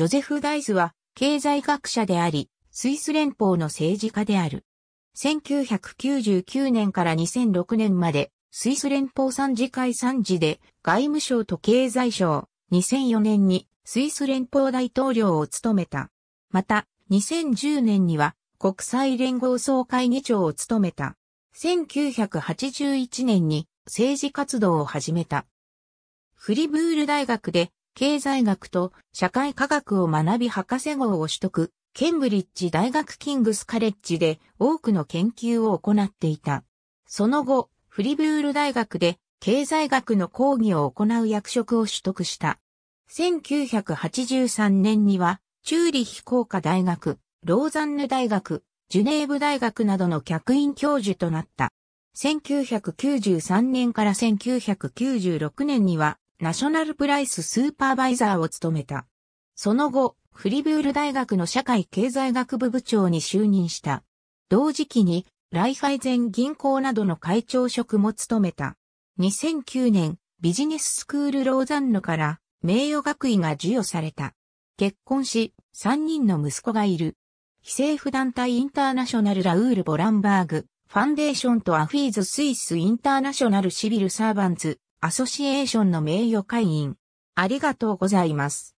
ジョゼフ・ダイズは経済学者であり、スイス連邦の政治家である。1999年から2006年まで、スイス連邦参事会参事で外務省と経済省、2004年にスイス連邦大統領を務めた。また、2010年には国際連合総会議長を務めた。1981年に政治活動を始めた。フリブール大学で経済学と社会科学を学び博士号を取得、ケンブリッジ大学キングスカレッジで多くの研究を行っていた。その後、フリブール大学で経済学の講義を行う役職を取得した。1983年には、チューリヒ工科大学、ローザンヌ大学、ジュネーブ大学などの客員教授となった。1993年から1996年には、ナショナルプライススーパーバイザーを務めた。その後、フリブール大学の社会経済学部部長に就任した。同時期に、ライファイゼン銀行などの会長職も務めた。2009年、ビジネススクールローザンヌから名誉学位が授与された。結婚し、3人の息子がいる。非政府団体インターナショナルラウール・ボランバーグ、ファンデーションとアフィーズ・スイス・インターナショナル・シビル・サーバンズ、アソシエーションの名誉会員。ありがとうございます。